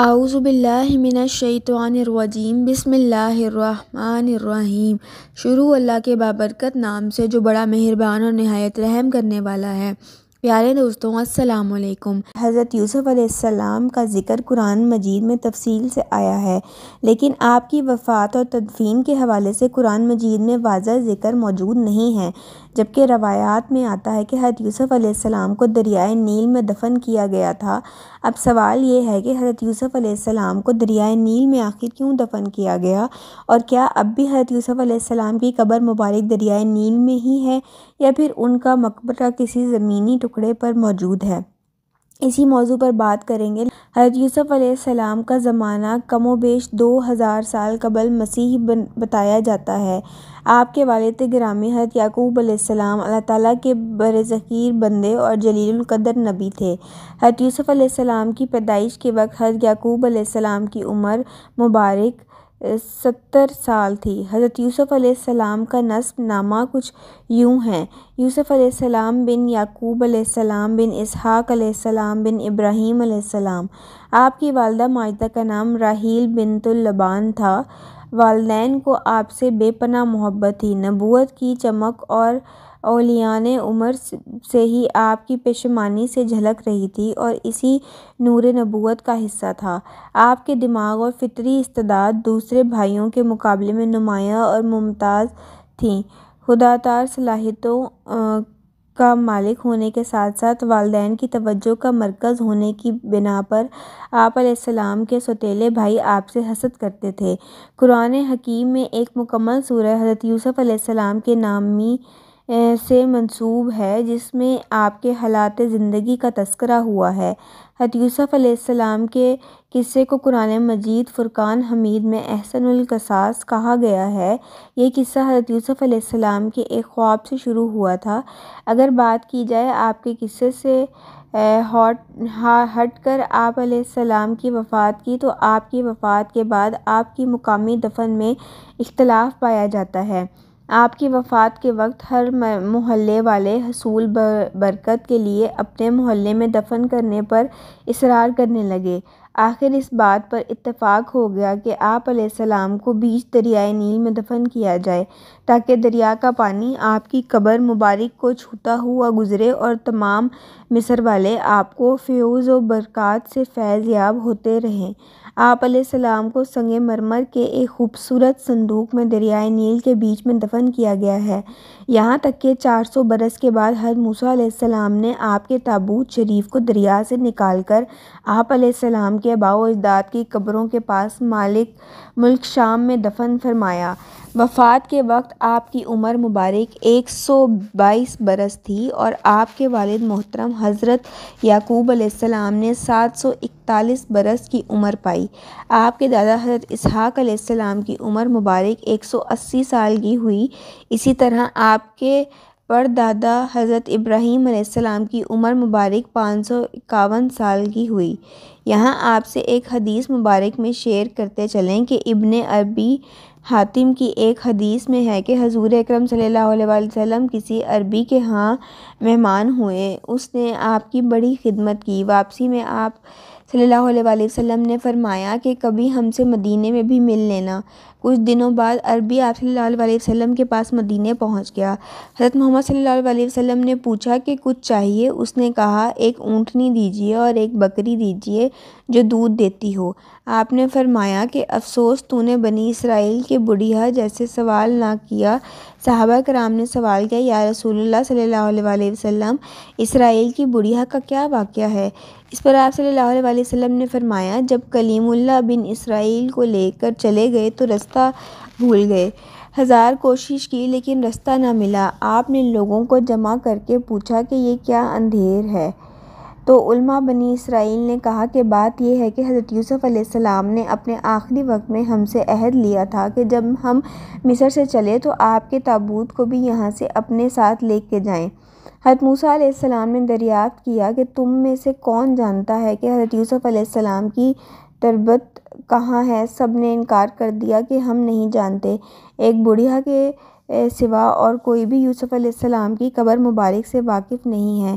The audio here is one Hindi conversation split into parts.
आउज़बिल्लिमिनशैतवानरवजीम बिसमीम शुरू अल्लाह के बाबरकत नाम से जो बड़ा मेहरबान और नहायत रहम करने वाला है प्यारे दोस्तों अस्सलाम हज़रत यूसुफ़ अलैहिस्सलाम का ज़िक्र कुरान मजीद में तफसील से आया है लेकिन आपकी वफ़ात और तदफीन के हवाले से कुरान मजीद में वाजह ज़िक्र मौजूद नहीं है जबकि रवायात में आता है कि हज़रत यूसुफ़ अलैहिस्सलाम को दरियाए नील में दफन किया गया था अब सवाल ये है कि हज़रत यूसुफ़ अलैहिस्सलाम को दरियाए नील में आखिर क्यों दफन किया गया और क्या अब भी हज़रत यूसुफ़ अलैहिस्सलाम की कब्र मुबारक दरियाए नील में ही है या फिर उनका मकबरा किसी ज़मीनी टुकड़े पर मौजूद है इसी मौजू पर बात करेंगे हजरत यूसुफ़ सलाम का ज़माना कमो बेश दो हज़ार साल कबल मसीह बन बताया जाता है आपके वालद ग्रामी हजरत याकूब सलाम अल्लाह ताला के बरज़कीर बंदे और जलीलकदर नबी थे हजरत यूसुफ़ सलाम की पैदाइश के वक्त हजरत याकूब सलाम की उम्र मुबारक सत्तर साल थी हज़रत यूसुफ़ अलैहिस्सलाम का नामा कुछ यूँ है यूसुफ़ अलैहिस्सलाम बिन याक़ूब अलैहिस्सलाम बिन इसहाक़ अलैहिस्सलाम बिन इब्राहीम अलैहिस्सलाम आपकी वालदा माजदा का नाम राहील बिनतुल लबान था वालदैन को आपसे बेपनाह मोहब्बत थी नबूवत की चमक और अलियाने उमर से ही आपकी पेशमानी से झलक रही थी और इसी नूर नबूत का हिस्सा था आपके दिमाग और फितरी इस्तदाद दूसरे भाइयों के मुकाबले में नुमायाँ और मुमताज़ थी खुदातार सलाहितों का मालिक होने के साथ साथ वालदे की तवज्जो का मरकज़ होने की बिना पर आप सलाम के सतीले भाई आपसे हसद करते थे कुरान हकीम में एक मुकम्मल सूर हज़रत यूसुफ़ के नामी से मंसूब है जिसमें आपके हालात ज़िंदगी का तस्करा हुआ है हत यूसुफ़ के किस्से को कुरान मजीद फ़ुरक़ान हमीद में अहसन क़सास कहा गया है ये किस्सा हज़रत यूसुफ़ आसमाम के एक ख्वाब से शुरू हुआ था अगर बात की जाए आपके किस्से से हॉट हा हट कर आप सलाम की वफ़ात की तो आपकी वफ़ात के बाद आपकी मुकामी दफ़न में इख्तलाफ़ पाया जाता है आपकी वफ़ात के वक्त हर मोहल्ले वाले हसूल बरकत के लिए अपने मोहल्ले में दफ़न करने पर इसरार करने लगे आखिर इस बात पर इतफ़ाक़ हो गया कि आप अलैहिस्सलाम को बीच दरियाए नील में दफ़न किया जाए ताकि दरिया का पानी आपकी कब्र मुबारक को छूता हुआ गुज़रे और तमाम मिस्र वाले आपको फ़्यूज़ व बरक़ात से फ़ैज़ याब होते रहें आप सलाम को संग मरमर के एक खूबसूरत संदूक में दरियाए नील के बीच में दफन किया गया है यहाँ तक कि 400 बरस के बाद हर मूसा सलाम ने आपके ताबूत शरीफ को दरिया से निकाल कर आप सलाम के अबाओ अजदाद की कब्रों के पास मालिक मुल्क शाम में दफन फरमाया वफ़ात के वक्त आपकी उम्र मुबारक 122 बरस थी और आपके वालिद मोहतरम हज़रत याकूब आसमाम ने 741 बरस की उम्र पाई आपके दादा हजरत इसहाक अलैहिस्सलाम की उम्र मुबारक 180 साल की हुई इसी तरह आपके परदादा हज़रत इब्राहीम अलैहिस्सलाम की उम्र मुबारक पाँच सौ इक्यावन साल की हुई यहाँ आपसे एक हदीस मुबारक में शेयर करते चलें कि इब्न अरबी हातिम की एक हदीस में है कि हजूर अक्रम वसल्लम किसी अरबी के यहाँ मेहमान हुए उसने आपकी बड़ी खिदमत की वापसी में आप सल्लल्लाहु अलैहि ने फरमाया कि कभी हमसे मदीने में भी मिल लेना कुछ दिनों बाद अरबी आप सल्लल्लाहु के पास मदीने पहुंच गया हज़रत मोहम्मद सल्ला वसम ने पूछा कि कुछ चाहिए उसने कहा एक ऊँटनी दीजिए और एक बकरी दीजिए जो दूध देती हो आपने फरमाया कि अफ़सोस तूने बनी इसराइल के बुढ़िया जैसे सवाल ना किया साहबा कराम ने सवाल किया या रसूल सल्ला अलैहि इसराइल की बुढ़िया का क्या वाक़ है इस पर आप वसल्लम ने फरमाया जब कलीमुल्ला बिन इसराइल को लेकर चले गए तो रास्ता भूल गए हज़ार कोशिश की लेकिन रास्ता ना मिला आपने लोगों को जमा करके पूछा कि ये क्या अंधेर है तो बनी इसराइल ने कहा कि बात यह है कि हज़रत यूसुफ़ अलैहिस्सलाम ने अपने आखिरी वक्त में हमसे अहद लिया था कि जब हम मिस्र से चले तो आपके ताबूत को भी यहाँ से अपने साथ ले के जाएँ हजरत मूसा अलैहिस्सलाम ने दरियाफ़्त किया कि तुम में से कौन जानता है कि हजरत यूसुफ़ अलैहिस्सलाम की तरबत कहाँ है सब ने इनकार कर दिया कि हम नहीं जानते एक बुढ़िया के सिवा और कोई भी यूसुफ़ अलैहिस्सलाम की क़ब्र मुबारक से वाकिफ़ नहीं है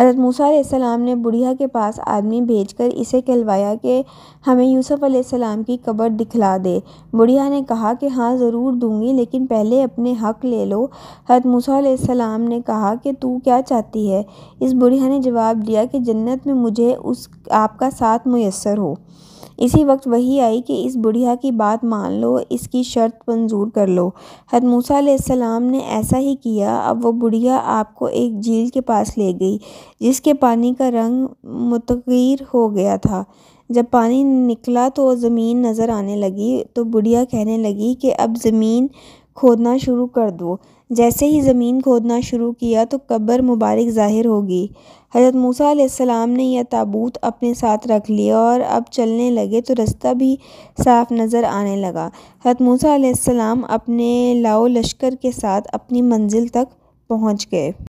हज़रत मूसा अलैहिस्सलाम ने बुढ़िया के पास आदमी भेजकर इसे कहलवाया कि हमें यूसुफ़ अलैहिस्सलाम की क़ब्र दिखला दे बुढ़िया ने कहा कि हाँ ज़रूर दूँगी लेकिन पहले अपने हक़ ले लो हज़रत मूसा अलैहिस्सलाम ने कहा कि तू क्या चाहती है इस बुढ़िया ने जवाब दिया कि जन्नत में मुझे उस आपका साथ मैसर हो इसी वक्त वही आई कि इस बुढ़िया की बात मान लो इसकी शर्त मंजूर कर लो हद मूसा सलाम ने ऐसा ही किया अब वो बुढ़िया आपको एक झील के पास ले गई जिसके पानी का रंग मतगर हो गया था जब पानी निकला तो ज़मीन नज़र आने लगी तो बुढ़िया कहने लगी कि अब ज़मीन खोदना शुरू कर दो जैसे ही ज़मीन खोदना शुरू किया तो कब्र मुबारक ज़ाहिर होगी हज़रत मूसा ने यह ताबूत अपने साथ रख लिया और अब चलने लगे तो रास्ता भी साफ नज़र आने लगा हज़रत मूसा अपने लाओ लश्कर के साथ अपनी मंजिल तक पहुँच गए